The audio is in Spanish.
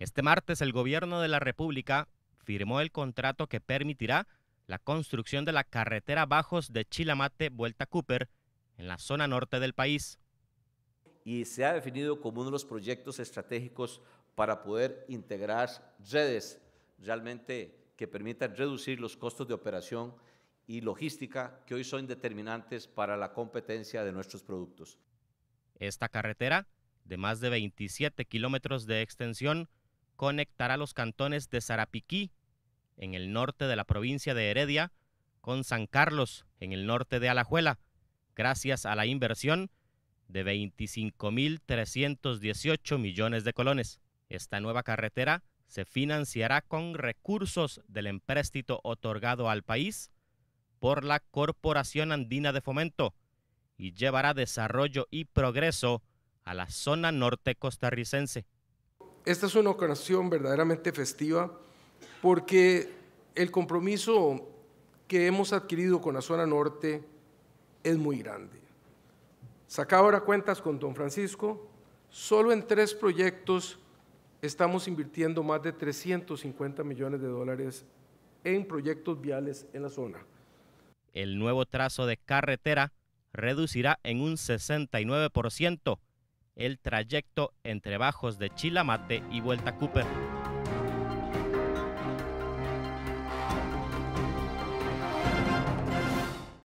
Este martes el gobierno de la República firmó el contrato que permitirá la construcción de la carretera Bajos de Chilamate Vuelta Cooper en la zona norte del país. Y se ha definido como uno de los proyectos estratégicos para poder integrar redes realmente que permitan reducir los costos de operación y logística que hoy son determinantes para la competencia de nuestros productos. Esta carretera, de más de 27 kilómetros de extensión, conectará los cantones de Sarapiquí, en el norte de la provincia de Heredia, con San Carlos, en el norte de Alajuela, gracias a la inversión de 25.318 millones de colones. Esta nueva carretera se financiará con recursos del empréstito otorgado al país por la Corporación Andina de Fomento y llevará desarrollo y progreso a la zona norte costarricense esta es una ocasión verdaderamente festiva porque el compromiso que hemos adquirido con la zona norte es muy grande. Sacaba ahora cuentas con don Francisco, solo en tres proyectos estamos invirtiendo más de 350 millones de dólares en proyectos viales en la zona. El nuevo trazo de carretera reducirá en un 69% el trayecto entre Bajos de Chilamate y Vuelta Cooper.